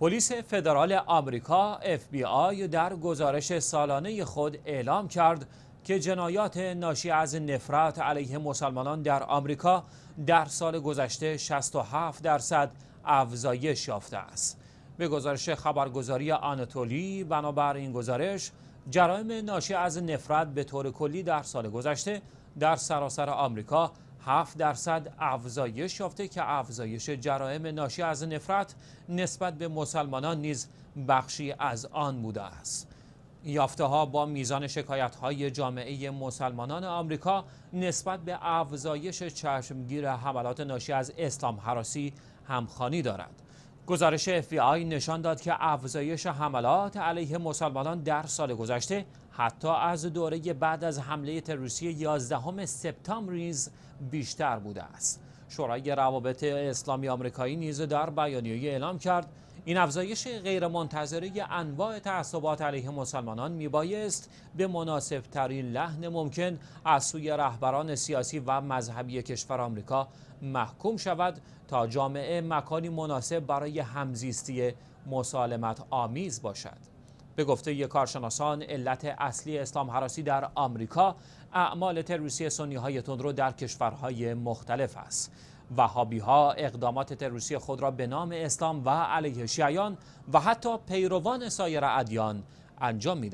پلیس فدرال آمریکا FBI در گزارش سالانه خود اعلام کرد که جنایات ناشی از نفرت علیه مسلمانان در آمریکا در سال گذشته 67 درصد افزایش یافته است. به گزارش خبرگزاری آناتولی بنابر این گزارش جرایم ناشی از نفرت به طور کلی در سال گذشته در سراسر آمریکا 7 درصد افزایش یافته که افزایش جرائم ناشی از نفرت نسبت به مسلمانان نیز بخشی از آن بوده است یافته ها با میزان شکایت های جامعه مسلمانان آمریکا نسبت به افزایش چشمگیر حملات ناشی از اسلام حراسی همخانی دارد گزارش FBI نشان داد که افزایش حملات علیه مسلمانان در سال گذشته حتی از دوره بعد از حمله تروریستی 11 سپتامبر نیز بیشتر بوده است. شورای روابط اسلامی آمریکایی نیز در بیانیه اعلام کرد این افزایش غیرمنتظره انواع تعصبات علیه مسلمانان میبایست به مناسب ترین لحن ممکن از سوی رهبران سیاسی و مذهبی کشور آمریکا محکوم شود تا جامعه مکانی مناسب برای همزیستی مسالمت آمیز باشد به گفته یک کارشناسان علت اصلی اسلام حراسی در آمریکا اعمال تروریستی سنی های تندرو در کشورهای مختلف است وهابی ها اقدامات تروریستی خود را به نام اسلام و علیه شیعیان و حتی پیروان سایر ادیان انجام می